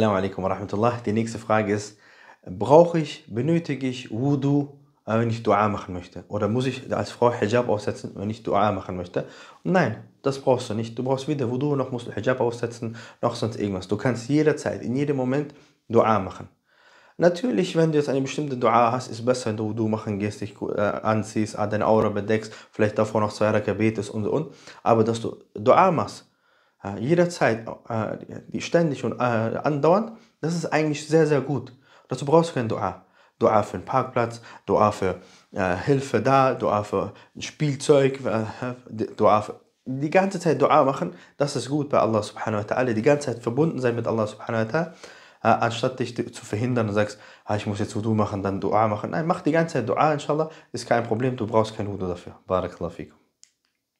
Assalamu alaikum wa rahmatullah. Die nächste Frage ist, brauche ich, benötige ich Wudu, äh, wenn ich Dua machen möchte? Oder muss ich als Frau Hijab aufsetzen, wenn ich Dua machen möchte? Nein, das brauchst du nicht. Du brauchst weder Wudu, noch musst du Hijab aufsetzen, noch sonst irgendwas. Du kannst jederzeit, in jedem Moment Dua machen. Natürlich, wenn du jetzt eine bestimmte Dua hast, ist besser, wenn du Wudu machen gehst, dich äh, anziehst, deine Aura bedeckst, vielleicht davor noch zwei Rakah betest und so und. Aber dass du Dua machst, äh, jederzeit, äh, die ständig und äh, andauernd, das ist eigentlich sehr, sehr gut. Dazu brauchst du kein Dua. Dua für einen Parkplatz, Dua für Hilfe da, Dua für ein Spielzeug, Dua für die ganze Zeit Dua machen, das ist gut bei Allah subhanahu wa ta'ala, die ganze Zeit verbunden sein mit Allah subhanahu wa ta'ala, anstatt dich zu verhindern und sagst, ah, ich muss jetzt Wudu machen, dann Dua machen. Nein, mach die ganze Zeit Dua, inshallah, ist kein Problem, du brauchst kein Wudu dafür. Barakallahu fikum.